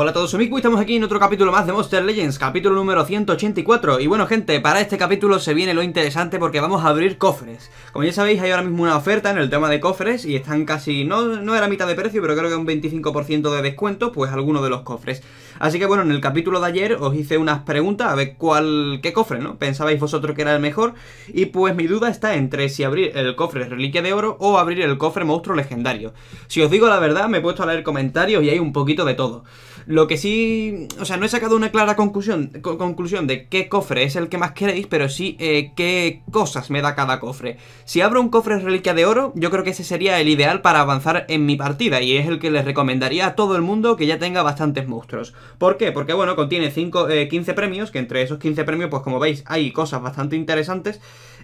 Hola a todos, soy Miku y estamos aquí en otro capítulo más de Monster Legends, capítulo número 184 Y bueno gente, para este capítulo se viene lo interesante porque vamos a abrir cofres Como ya sabéis hay ahora mismo una oferta en el tema de cofres y están casi, no, era mitad de precio, pero creo que un 25% de descuento, pues alguno de los cofres Así que bueno, en el capítulo de ayer os hice unas preguntas a ver cuál, qué cofre, ¿no? Pensabais vosotros que era el mejor Y pues mi duda está entre si abrir el cofre Reliquia de Oro o abrir el cofre Monstruo Legendario Si os digo la verdad, me he puesto a leer comentarios y hay un poquito de todo lo que sí, o sea, no he sacado una clara conclusión, conclusión de qué cofre es el que más queréis, pero sí eh, qué cosas me da cada cofre. Si abro un cofre reliquia de oro, yo creo que ese sería el ideal para avanzar en mi partida y es el que les recomendaría a todo el mundo que ya tenga bastantes monstruos. ¿Por qué? Porque bueno, contiene 15 eh, premios, que entre esos 15 premios, pues como veis, hay cosas bastante interesantes.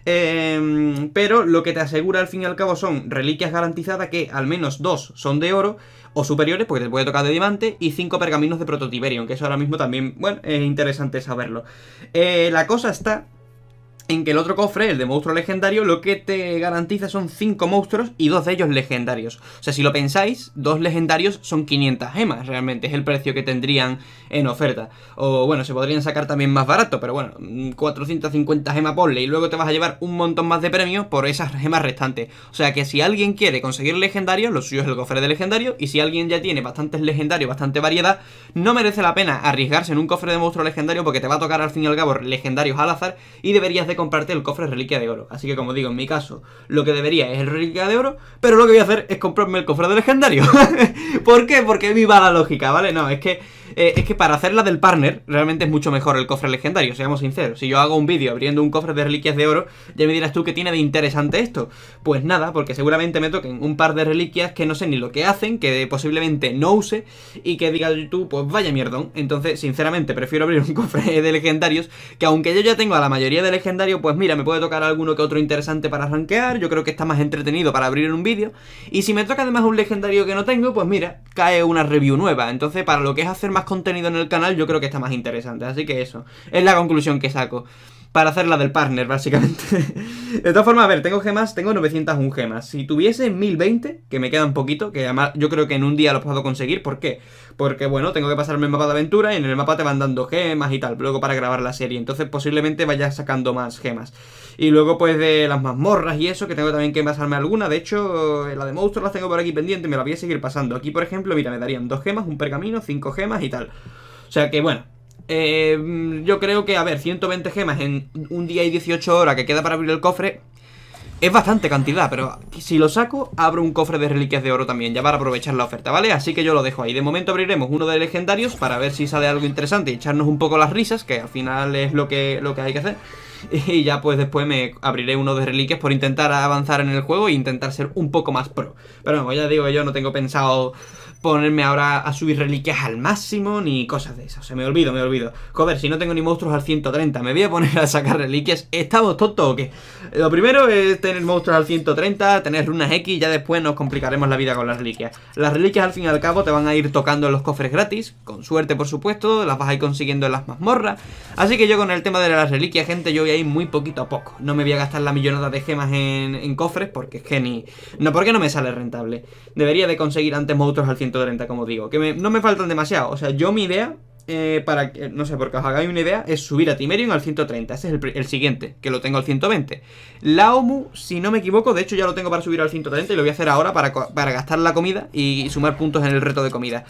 Em, pero lo que te asegura al fin y al cabo son reliquias garantizadas que al menos dos son de oro o superiores, porque te puede tocar de diamante, y cinco pergaminos de prototiberion, que eso ahora mismo también, bueno, es interesante saberlo. Eh, la cosa está en que el otro cofre, el de monstruo legendario, lo que te garantiza son 5 monstruos y dos de ellos legendarios. O sea, si lo pensáis, dos legendarios son 500 gemas, realmente, es el precio que tendrían en oferta. O bueno, se podrían sacar también más barato, pero bueno, 450 mm, gemas ley y luego te vas a llevar un montón más de premios por esas gemas restantes. O sea que si alguien quiere conseguir legendarios, lo suyo es el cofre de legendario, y si alguien ya tiene bastantes legendarios, bastante variedad, no merece la pena arriesgarse en un cofre de monstruo legendario porque te va a tocar al fin y al cabo legendarios al azar y deberías de comprarte el cofre reliquia de oro. Así que como digo, en mi caso, lo que debería es el reliquia de oro, pero lo que voy a hacer es comprarme el cofre de legendario. ¿Por qué? Porque viva la lógica, ¿vale? No, es que eh, es que para hacer la del partner, realmente es mucho mejor el cofre legendario, seamos sinceros. Si yo hago un vídeo abriendo un cofre de reliquias de oro, ya me dirás tú qué tiene de interesante esto. Pues nada, porque seguramente me toquen un par de reliquias que no sé ni lo que hacen, que posiblemente no use, y que diga tú, pues vaya mierdón. Entonces, sinceramente, prefiero abrir un cofre de legendarios, que aunque yo ya tengo a la mayoría de legendarios, pues mira, me puede tocar alguno que otro interesante para rankear, yo creo que está más entretenido para abrir un vídeo, y si me toca además un legendario que no tengo, pues mira, cae una review nueva. Entonces, para lo que es hacer más contenido en el canal, yo creo que está más interesante. Así que eso, es la conclusión que saco para hacer la del partner, básicamente. de todas formas, a ver, tengo gemas, tengo 901 gemas. Si tuviese 1020, que me queda un poquito, que además yo creo que en un día lo puedo conseguir, ¿por qué? Porque bueno, tengo que pasarme el mapa de aventura y en el mapa te van dando gemas y tal, luego para grabar la serie. Entonces posiblemente vaya sacando más gemas. Y luego pues de las mazmorras y eso, que tengo también que pasarme alguna. De hecho, eh, la de monstruos la tengo por aquí pendiente, me la voy a seguir pasando. Aquí, por ejemplo, mira, me darían dos gemas, un pergamino, cinco gemas y tal. O sea que bueno, eh, yo creo que, a ver, 120 gemas en un día y 18 horas que queda para abrir el cofre Es bastante cantidad, pero si lo saco, abro un cofre de reliquias de oro también Ya para aprovechar la oferta, ¿vale? Así que yo lo dejo ahí De momento abriremos uno de legendarios para ver si sale algo interesante Y echarnos un poco las risas, que al final es lo que, lo que hay que hacer y ya pues después me abriré uno de reliquias por intentar avanzar en el juego e intentar ser un poco más pro. Pero bueno, ya digo, yo no tengo pensado ponerme ahora a subir reliquias al máximo ni cosas de esas. O sea, me olvido, me olvido. Joder, si no tengo ni monstruos al 130, me voy a poner a sacar reliquias. ¿Estamos tontos o qué? Lo primero es tener monstruos al 130, tener runas X ya después nos complicaremos la vida con las reliquias. Las reliquias al fin y al cabo te van a ir tocando en los cofres gratis, con suerte por supuesto, las vas a ir consiguiendo en las mazmorras. Así que yo con el tema de las reliquias, gente, yo voy a ir muy poquito a poco. No me voy a gastar la millonada de gemas en, cofres porque es que ni... No, porque no me sale rentable. Debería de conseguir antes monstruos al 130. 130, como digo. Que no me faltan demasiado. O sea, yo mi idea, eh, para que, no sé, porque os hagáis una idea, es subir a Timerium al 130. Ese es el, siguiente, que lo tengo al 120. La si no me equivoco, de hecho ya lo tengo para subir al 130 y lo voy a hacer ahora para, gastar la comida y sumar puntos en el reto de comida.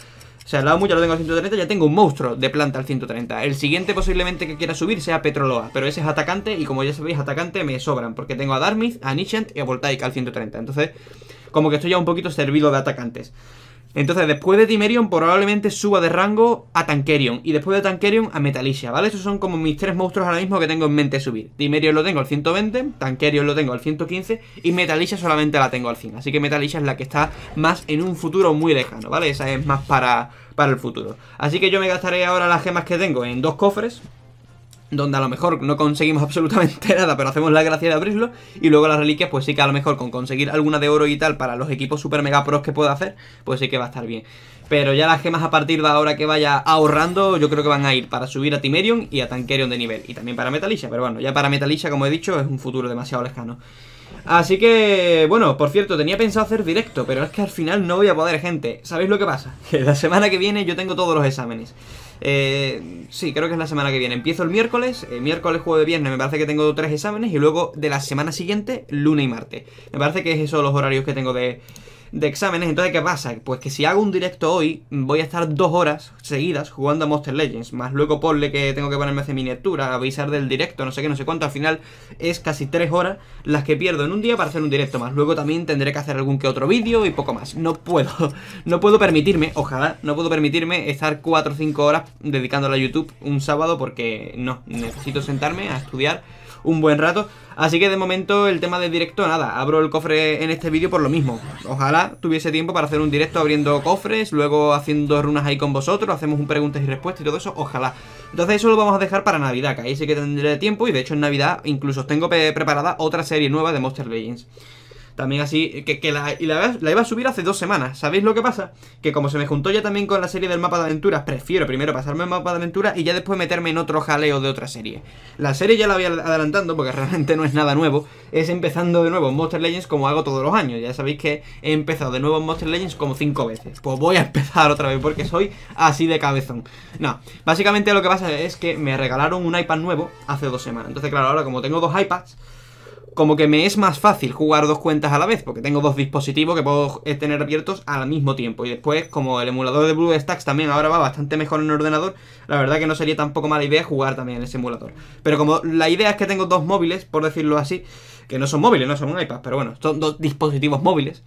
O sea, la OMU ya lo tengo al 130, ya tengo un monstruo de planta al 130. El siguiente posiblemente que quiera subir sea Petroloa, pero ese es atacante y como ya sabéis, atacante me sobran, porque tengo a Darmith, a Nishant y a Voltaic al 130. Entonces, como que estoy ya un poquito servido de atacantes. Entonces, después de Timerion, probablemente suba de rango a Tankerion. Y después de Tankerion, a Metalicia, ¿vale? Esos son como mis tres monstruos ahora mismo que tengo en mente subir. Timerion lo tengo al 120, Tankerion lo tengo al 115 y Metalicia solamente la tengo al 100. Así que Metalicia es la que está más en un futuro muy lejano, ¿vale? Esa es más para, para el futuro. Así que yo me gastaré ahora las gemas que tengo en dos cofres, donde a lo mejor no conseguimos absolutamente nada, pero hacemos la gracia de abrirlo. Y luego las reliquias, pues sí que a lo mejor con conseguir alguna de oro y tal para los equipos super mega pros que pueda hacer, pues sí que va a estar bien. Pero ya las gemas a partir de ahora que vaya ahorrando, yo creo que van a ir para subir a Timerion y a Tankerion de nivel. Y también para Metalisha, pero bueno, ya para Metalisha, como he dicho, es un futuro demasiado lejano. Así que, bueno, por cierto, tenía pensado hacer directo, pero es que al final no voy a poder, gente. ¿Sabéis lo que pasa? Que la semana que viene yo tengo todos los exámenes. Eh, sí, creo que es la semana que viene. Empiezo el miércoles, el eh, miércoles, jueves, viernes, me parece que tengo tres exámenes y luego de la semana siguiente, lunes y martes. Me parece que es eso los horarios que tengo de, de exámenes. Entonces, ¿qué pasa? Pues que si hago un directo hoy, voy a estar dos horas seguidas jugando a Monster Legends. Más luego ponle que tengo que ponerme a hacer miniatura, avisar del directo, no sé qué, no sé cuánto. Al final es casi tres horas las que pierdo en un día para hacer un directo más. Luego también tendré que hacer algún que otro vídeo y poco más. No puedo, no puedo permitirme, ojalá, no puedo permitirme estar cuatro o cinco horas dedicándola a YouTube un sábado porque no, necesito sentarme a estudiar un buen rato. Así que de momento el tema del directo, nada, abro el cofre en este vídeo por lo mismo. Ojalá tuviese tiempo para hacer un directo abriendo cofres, luego haciendo runas ahí con vosotros, hacemos un preguntas y respuestas y todo eso, ojalá. Entonces eso lo vamos a dejar para Navidad, que ahí sí que tendré tiempo y de hecho en Navidad incluso tengo preparada otra serie nueva de Monster Legends. También así, que, la, la, iba a subir hace dos semanas. ¿Sabéis lo que pasa? Que como se me juntó ya también con la serie del mapa de aventuras, prefiero primero pasarme al mapa de aventuras y ya después meterme en otro jaleo de otra serie. La serie ya la voy adelantando porque realmente no es nada nuevo. Es empezando de nuevo en Monster Legends como hago todos los años. Ya sabéis que he empezado de nuevo en Monster Legends como cinco veces. Pues voy a empezar otra vez porque soy así de cabezón. No, básicamente lo que pasa es que me regalaron un iPad nuevo hace dos semanas. Entonces, claro, ahora como tengo dos iPads como que me es más fácil jugar dos cuentas a la vez, porque tengo dos dispositivos que puedo eh, tener abiertos al mismo tiempo. Y después, como el emulador de BlueStacks también ahora va bastante mejor en ordenador, la verdad que no sería tampoco mala idea jugar también en ese emulador. Pero como la idea es que tengo dos móviles, por decirlo así, que no son móviles, no son un iPad, pero bueno, son dos dispositivos móviles.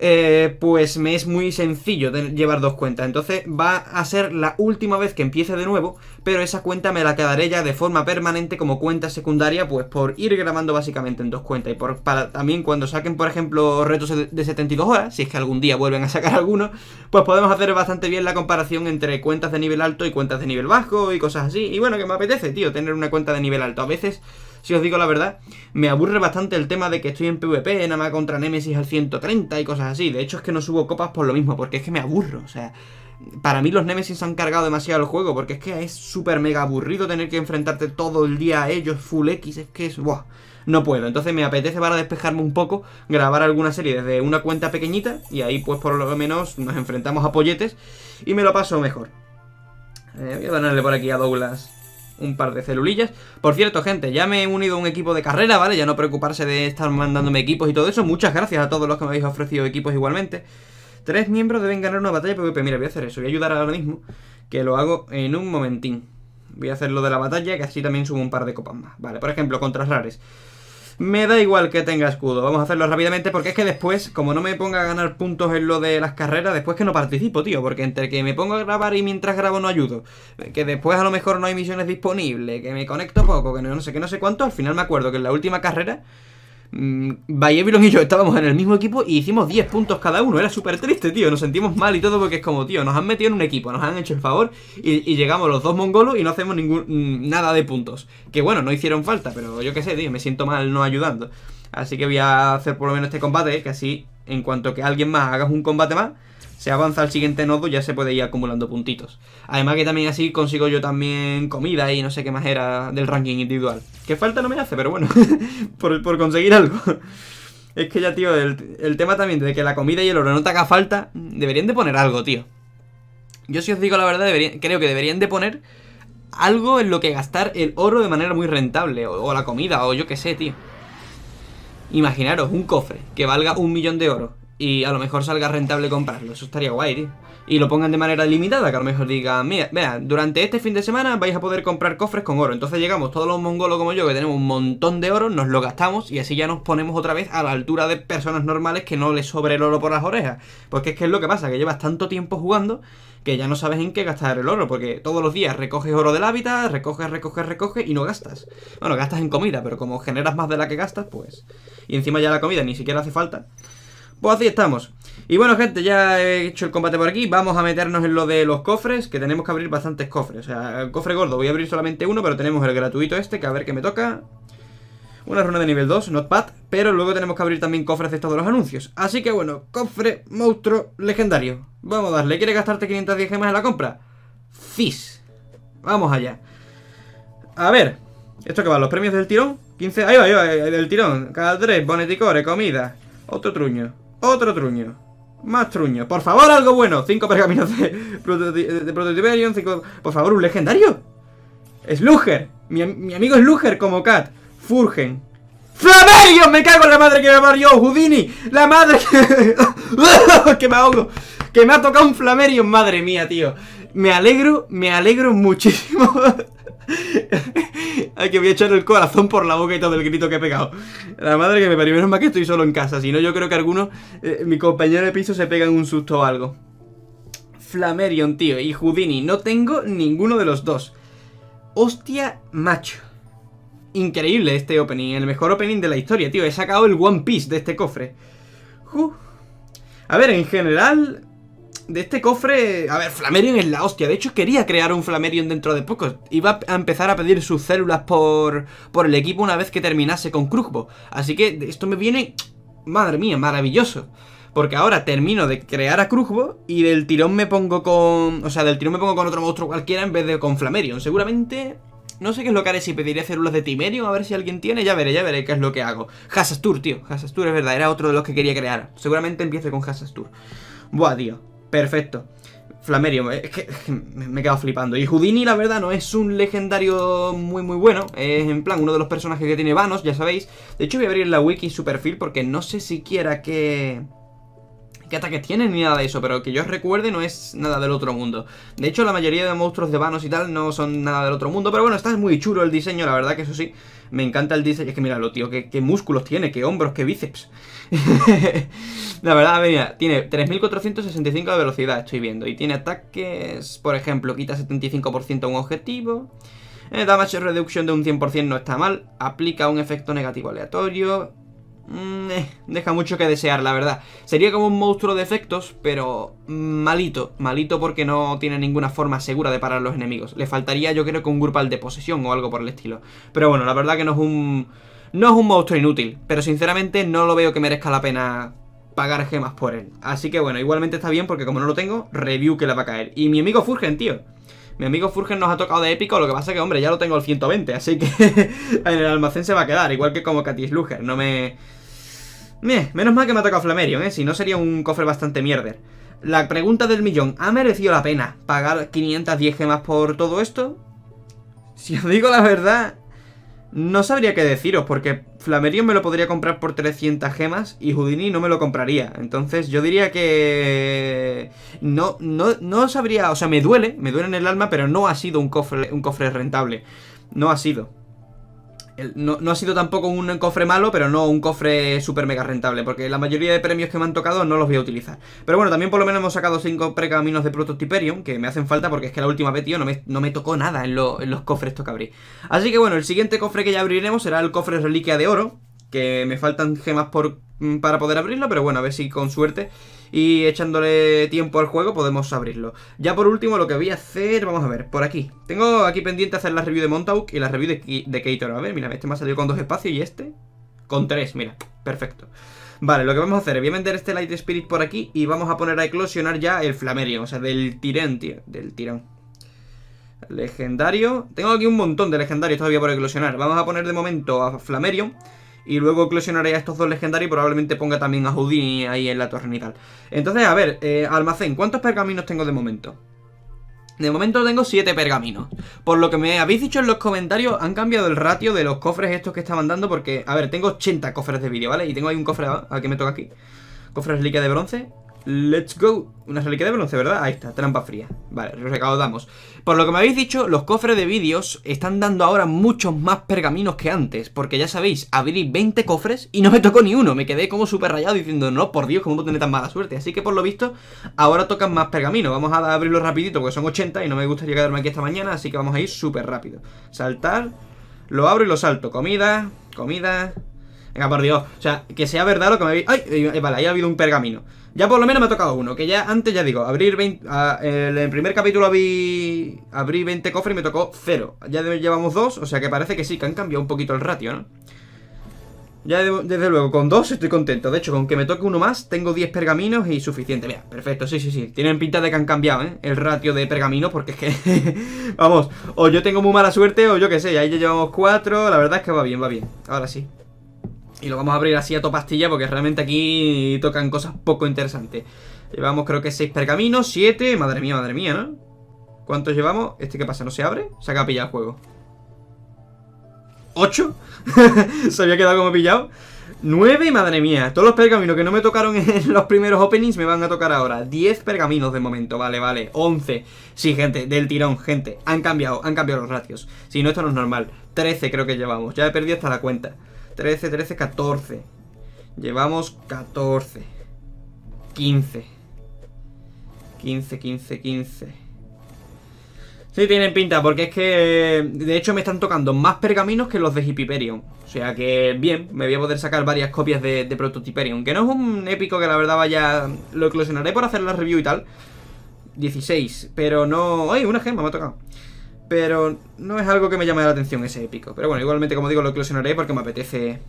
Eh, pues me es muy sencillo llevar dos cuentas. Entonces va a ser la última vez que empiece de nuevo, pero esa cuenta me la quedaré ya de forma permanente como cuenta secundaria, pues por ir grabando básicamente en dos cuentas. Y por, para también cuando saquen, por ejemplo, retos de 72 horas, si es que algún día vuelven a sacar alguno, pues podemos hacer bastante bien la comparación entre cuentas de nivel alto y cuentas de nivel bajo y cosas así. Y bueno, que me apetece, tío, tener una cuenta de nivel alto. A veces si os digo la verdad, me aburre bastante el tema de que estoy en PvP, nada más contra Nemesis al 130 y cosas así. De hecho, es que no subo copas por lo mismo, porque es que me aburro, o sea... Para mí los Nemesis han cargado demasiado el juego, porque es que es súper mega aburrido tener que enfrentarte todo el día a ellos, full X, es que es... ¡Buah! no puedo. Entonces me apetece para despejarme un poco, grabar alguna serie desde una cuenta pequeñita y ahí pues por lo menos nos enfrentamos a polletes y me lo paso mejor. Eh, voy a darle por aquí a Douglas un par de celulillas. Por cierto, gente, ya me he unido a un equipo de carrera, ¿vale? Ya no preocuparse de estar mandándome equipos y todo eso. Muchas gracias a todos los que me habéis ofrecido equipos igualmente. Tres miembros deben ganar una batalla PvP. Mira, voy a hacer eso. Voy a ayudar ahora mismo, que lo hago en un momentín. Voy a hacer lo de la batalla, que así también subo un par de copas más. Vale, por ejemplo, contra Rares. Me da igual que tenga escudo. Vamos a hacerlo rápidamente porque es que después, como no me ponga a ganar puntos en lo de las carreras, después que no participo, tío. Porque entre que me pongo a grabar y mientras grabo no ayudo. Que después a lo mejor no hay misiones disponibles. Que me conecto poco. Que no, sé qué, no sé cuánto. Al final me acuerdo que en la última carrera... Mm, Evilon y yo estábamos en el mismo equipo y hicimos 10 puntos cada uno. Era súper triste, tío. Nos sentimos mal y todo porque es como, tío, nos han metido en un equipo, nos han hecho el favor y, llegamos los dos mongolos y no hacemos ningún, mm, nada de puntos. Que bueno, no hicieron falta, pero yo qué sé, tío, me siento mal no ayudando. Así que voy a hacer por lo menos este combate, que así, en cuanto que alguien más hagas un combate más, se avanza al siguiente nodo, ya se puede ir acumulando puntitos. Además que también así consigo yo también comida y no sé qué más era del ranking individual. Que falta no me hace, pero bueno, por, conseguir algo. es que ya, tío, el, tema también de que la comida y el oro no te haga falta, deberían de poner algo, tío. Yo si os digo la verdad, creo que deberían de poner algo en lo que gastar el oro de manera muy rentable, o, o la comida, o yo qué sé, tío. Imaginaros un cofre que valga un millón de oro y a lo mejor salga rentable comprarlo. Eso estaría guay, Y lo pongan de manera limitada, que a lo mejor digan, mira, vean durante este fin de semana vais a poder comprar cofres con oro. Entonces llegamos todos los mongolos como yo, que tenemos un montón de oro, nos lo gastamos y así ya nos ponemos otra vez a la altura de personas normales que no les sobre el oro por las orejas. Porque es que es lo que pasa, que llevas tanto tiempo jugando que ya no sabes en qué gastar el oro, porque todos los días recoges oro del hábitat, recoges, recoges, recoges y no gastas. Bueno, gastas en comida, pero como generas más de la que gastas, pues... Y encima ya la comida ni siquiera hace falta. Pues así estamos. Y bueno, gente, ya he hecho el combate por aquí. Vamos a meternos en lo de los cofres, que tenemos que abrir bastantes cofres. O sea, el cofre gordo, voy a abrir solamente uno, pero tenemos el gratuito este, que a ver qué me toca. Una runa de nivel 2, not bad, pero luego tenemos que abrir también cofres de estos de los anuncios. Así que bueno, cofre, monstruo, legendario. Vamos a darle, ¿Quiere gastarte 510 gemas en la compra? ¡Fis! Vamos allá. A ver, ¿esto qué va? ¿Los premios del tirón? 15, ahí va, ahí va, del tirón. Cada 3, boneticores, comida, otro truño. Otro truño. Más truño. Por favor, algo bueno. Cinco pergaminos de, de, Por favor, un legendario. Sluger. Mi, mi amigo Sluger como Cat. Furgen. ¡Flamelion! ¡Me cago en la madre que me parió! ¡Houdini! ¡La madre que... ¡Que me ahogo! ¡Que me ha tocado un Flamerion! ¡Madre mía, tío! Me alegro, me alegro muchísimo que voy a echar el corazón por la boca y todo el grito que he pegado. La madre que me parió. Menos mal que estoy solo en casa. Si no, yo creo que algunos, eh, mi compañero de piso, se pega en un susto o algo. Flamerion, tío, y Houdini. No tengo ninguno de los dos. Hostia, macho. Increíble este opening. El mejor opening de la historia, tío. He sacado el One Piece de este cofre. A ver, en general, de este cofre... A ver, Flamerion es la hostia. De hecho, quería crear un Flamerion dentro de poco. Iba a empezar a pedir sus células por, por el equipo una vez que terminase con Krugbo. Así que esto me viene... Madre mía, maravilloso. Porque ahora termino de crear a Krugbo y del tirón me pongo con... O sea, del tirón me pongo con otro monstruo cualquiera en vez de con Flamerion. Seguramente... No sé qué es lo que haré, si pediré células de Timerion a ver si alguien tiene, ya veré, ya veré qué es lo que hago. Hasastur, tío, Hasastur es verdad, era otro de los que quería crear. Seguramente empiece con Hasastur. Buah, tío. Perfecto. Flamerio, es que, me he quedado flipando. Y Houdini, la verdad, no es un legendario muy muy bueno. Es en plan uno de los personajes que tiene Vanos, ya sabéis. De hecho, voy a abrir la wiki su perfil porque no sé siquiera que qué ataques tienen ni nada de eso, pero que yo recuerde no es nada del otro mundo. De hecho, la mayoría de monstruos de vanos y tal no son nada del otro mundo, pero bueno, está muy chulo el diseño, la verdad que eso sí. Me encanta el diseño. Es que míralo, tío, qué, músculos tiene, qué hombros, qué bíceps. la verdad, mira, tiene 3.465 de velocidad, estoy viendo. Y tiene ataques, por ejemplo, quita 75% a un objetivo. Eh, damage reduction de un 100% no está mal. Aplica un efecto negativo aleatorio. Mm, eh, deja mucho que desear, la verdad. Sería como un monstruo de efectos, pero malito. Malito porque no tiene ninguna forma segura de parar los enemigos. Le faltaría, yo creo, que un grupal de posesión o algo por el estilo. Pero bueno, la verdad que no es un... No es un monstruo inútil, pero sinceramente no lo veo que merezca la pena pagar gemas por él. Así que bueno, igualmente está bien porque como no lo tengo, review que la va a caer. Y mi amigo Furgen, tío. Mi amigo Furgen nos ha tocado de épico, lo que pasa que, hombre, ya lo tengo al 120, así que en el almacén se va a quedar, igual que como Katis Luger, no me... menos mal que me ha tocado Flamerion, ¿eh? Si no sería un cofre bastante mierder. La pregunta del millón, ¿ha merecido la pena pagar 510 gemas por todo esto? Si os digo la verdad, no sabría qué deciros, porque Flamerion me lo podría comprar por 300 gemas y Houdini no me lo compraría. Entonces yo diría que... No, no, no sabría... O sea, me duele, me duele en el alma, pero no ha sido un cofre, un cofre rentable. No ha sido no, ha sido tampoco un cofre malo, pero no un cofre super mega rentable, porque la mayoría de premios que me han tocado no los voy a utilizar. Pero bueno, también por lo menos hemos sacado 5 precaminos de prototyperium que me hacen falta porque es que la última vez, tío, no me, tocó nada en, en los cofres estos que abrí. Así que bueno, el siguiente cofre que ya abriremos será el cofre Reliquia de Oro, que me faltan gemas por, mm, para poder abrirlo, pero bueno, a ver si con suerte y echándole tiempo al juego podemos abrirlo. Ya por último lo que voy a hacer, vamos a ver, por aquí. Tengo aquí pendiente hacer la review de Montauk y la review de, de A ver, mira, este me ha salido con dos espacios y este con tres, mira, perfecto. Vale, lo que vamos a hacer, Es a vender este Light Spirit por aquí y vamos a poner a eclosionar ya el Flamerion, o sea, del tirón del tirón. Legendario. Tengo aquí un montón de legendarios todavía por eclosionar. Vamos a poner de momento a Flamerion y luego closionaré a estos dos legendarios y probablemente ponga también a Houdini ahí en la torre y tal. Entonces, a ver, eh, almacén, ¿cuántos pergaminos tengo de momento? De momento tengo 7 pergaminos. Por lo que me habéis dicho en los comentarios, han cambiado el ratio de los cofres estos que estaban dando porque, a ver, tengo 80 cofres de vídeo, ¿vale? Y tengo ahí un cofre, ah, ¿a que me toca aquí? Cofres reliquia de bronce, Let's go. Una reliquia de bronce, ¿verdad? Ahí está, trampa fría. Vale, recaudamos. Por lo que me habéis dicho, los cofres de vídeos están dando ahora muchos más pergaminos que antes. Porque ya sabéis, abrí 20 cofres y no me tocó ni uno. Me quedé como súper rayado diciendo, no, por Dios, ¿cómo puedo tener tan mala suerte? Así que por lo visto, ahora tocan más pergaminos. Vamos a abrirlo rapidito porque son 80 y no me gustaría quedarme aquí esta mañana. Así que vamos a ir súper rápido. Saltar. Lo abro y lo salto. Comida, comida... Venga, por Dios. O sea, que sea verdad lo que me habéis... ¡Ay! Eh, vale, ahí ha habido un pergamino. Ya por lo menos me ha tocado uno Que ya antes, ya digo, abrir 20 en el, primer capítulo abrí, 20 cofres y me tocó cero Ya llevamos 2, o sea que parece que sí Que han cambiado un poquito el ratio, ¿no? Ya desde luego, con 2 estoy contento De hecho, con que me toque uno más, tengo 10 pergaminos Y suficiente, mira, perfecto, sí, sí, sí Tienen pinta de que han cambiado, ¿eh? El ratio de pergaminos Porque es que, vamos O yo tengo muy mala suerte, o yo qué sé Ahí ya llevamos 4, la verdad es que va bien, va bien Ahora sí y lo vamos a abrir así a pastilla porque realmente aquí tocan cosas poco interesantes. Llevamos creo que 6 pergaminos, 7... Madre mía, madre mía, ¿no? ¿Cuántos llevamos? ¿Este qué pasa? ¿No se abre? Se acaba pillado el juego. ¿Ocho? se había quedado como pillado. 9, madre mía, todos los pergaminos que no me tocaron en los primeros openings me van a tocar ahora 10 pergaminos de momento, vale, vale 11, sí, gente, del tirón, gente Han cambiado, han cambiado los ratios Si no, esto no es normal 13 creo que llevamos, ya he perdido hasta la cuenta 13, 13, 14. Llevamos 14. 15. 15, 15, 15. Sí, tienen pinta, porque es que... De hecho, me están tocando más pergaminos que los de Hippiperion. O sea que, bien, me voy a poder sacar varias copias de, de Prototiperion. Que no es un épico que la verdad vaya... Lo eclosionaré por hacer la review y tal. 16, pero no... ¡Ay, una gema me ha tocado! Pero no es algo que me llame la atención ese épico. Pero bueno, igualmente, como digo, lo eclosionaré porque me apetece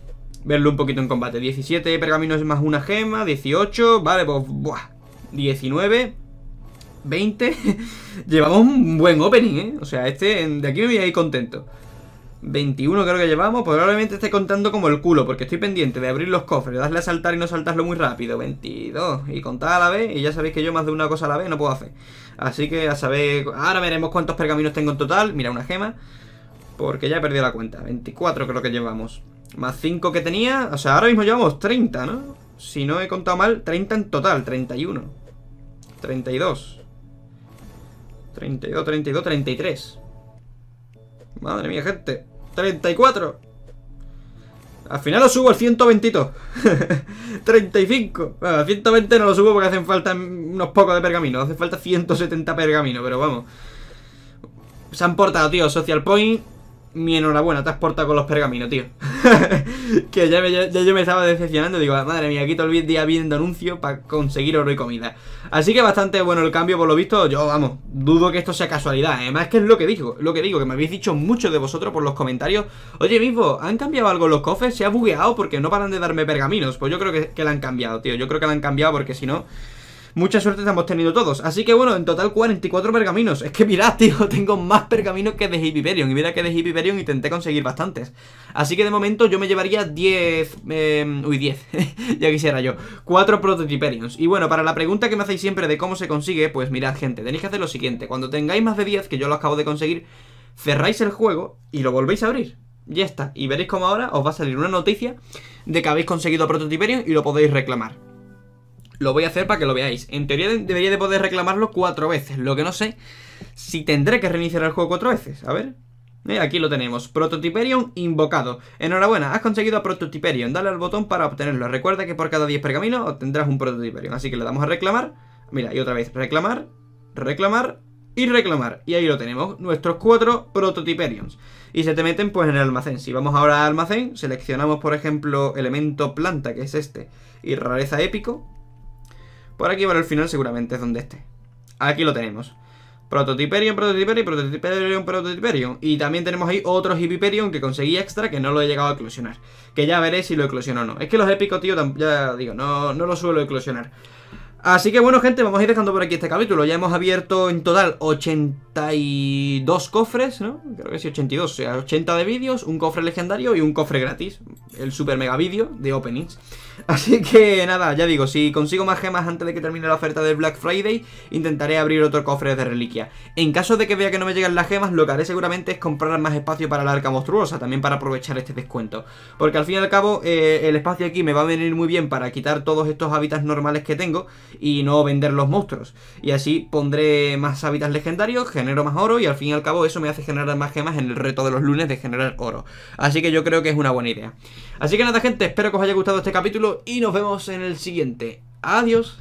verlo un poquito en combate. 17 pergaminos más una gema, 18, vale, pues, buah, 19, 20. Llevamos un buen opening, ¿eh? O sea, este, de aquí me voy a ir contento. 21 creo que llevamos, probablemente esté contando como el culo, porque estoy pendiente de abrir los cofres, darle a saltar y no saltarlo muy rápido. 22, y contar a la vez, y ya sabéis que yo más de una cosa a la vez no puedo hacer. Así que a saber, ahora veremos cuántos pergaminos tengo en total. Mira, una gema, porque ya he perdido la cuenta. 24 creo que llevamos. Más 5 que tenía, o sea, ahora mismo llevamos 30, ¿no? Si no he contado mal, 30 en total, 31. 32. 32, 32, 33. Madre mía, gente. 34. Al final lo subo al 122. 35. Bueno, 120 no lo subo porque hacen falta unos pocos de pergamino. Hace falta 170 pergamino, pero vamos. Se han portado, tío. Social Point mi enhorabuena, te has portado con los pergaminos, tío. que ya, yo me estaba decepcionando. Digo, madre mía, aquí todo el día viendo anuncio para conseguir oro y comida. Así que bastante bueno el cambio, por lo visto. Yo, vamos, dudo que esto sea casualidad. ¿eh? Además, Es que es lo que digo, lo que digo, que me habéis dicho mucho de vosotros por los comentarios. Oye, mismo, ¿han cambiado algo los cofres? ¿Se ha bugueado? Porque no paran de darme pergaminos. Pues yo creo que, que la han cambiado, tío. Yo creo que la han cambiado porque si no. Mucha suerte hemos tenido todos. Así que bueno, en total 44 pergaminos. Es que mirad, tío, tengo más pergaminos que de Hyperion. Y mira que de Hyperion intenté conseguir bastantes. Así que de momento yo me llevaría 10... Em, uy, 10. ya quisiera yo. 4 Prototyperions. Y bueno, para la pregunta que me hacéis siempre de cómo se consigue, pues mirad, gente, tenéis que hacer lo siguiente. Cuando tengáis más de 10, que yo lo acabo de conseguir, cerráis el juego y lo volvéis a abrir. Ya está. Y veréis como ahora os va a salir una noticia de que habéis conseguido Prototiperion y lo podéis reclamar. Lo voy a hacer para que lo veáis. En teoría debería de poder reclamarlo cuatro veces. Lo que no sé si tendré que reiniciar el juego cuatro veces. A ver. Eh, aquí lo tenemos. Prototiperion invocado. Enhorabuena, has conseguido a Prototiperion. Dale al botón para obtenerlo. Recuerda que por cada 10 pergaminos obtendrás un Prototiperion. Así que le damos a reclamar. Mira, y otra vez. Reclamar, reclamar y reclamar. Y ahí lo tenemos, nuestros cuatro prototiperions. Y se te meten pues en el almacén. Si vamos ahora al almacén, seleccionamos por ejemplo elemento planta, que es este, y rareza épico. Por aquí para el final seguramente es donde esté. Aquí lo tenemos. Prototiperion, Prototiperion, Prototiperion, Prototiperion. Y también tenemos ahí otro Hippiperion que conseguí extra que no lo he llegado a eclosionar. Que ya veré si lo eclosiono o no. Es que los épicos, tío, ya digo, no, no lo suelo eclosionar. Así que bueno, gente, vamos a ir dejando por aquí este capítulo. Ya hemos abierto en total 82 cofres, ¿no? Creo que sí, 82. O sea, 80 de vídeos, un cofre legendario y un cofre gratis. El super mega vídeo de openings. Así que nada, ya digo, si consigo más gemas antes de que termine la oferta del Black Friday, intentaré abrir otro cofre de reliquia. En caso de que vea que no me llegan las gemas, lo que haré seguramente es comprar más espacio para la arca monstruosa, también para aprovechar este descuento. Porque al fin y al cabo, eh, el espacio aquí me va a venir muy bien para quitar todos estos hábitats normales que tengo y no vender los monstruos. Y así pondré más hábitats legendarios, genero más oro y al fin y al cabo eso me hace generar más gemas en el reto de los lunes de generar oro. Así que yo creo que es una buena idea. Así que nada gente, espero que os haya gustado este capítulo y nos vemos en el siguiente. Adiós.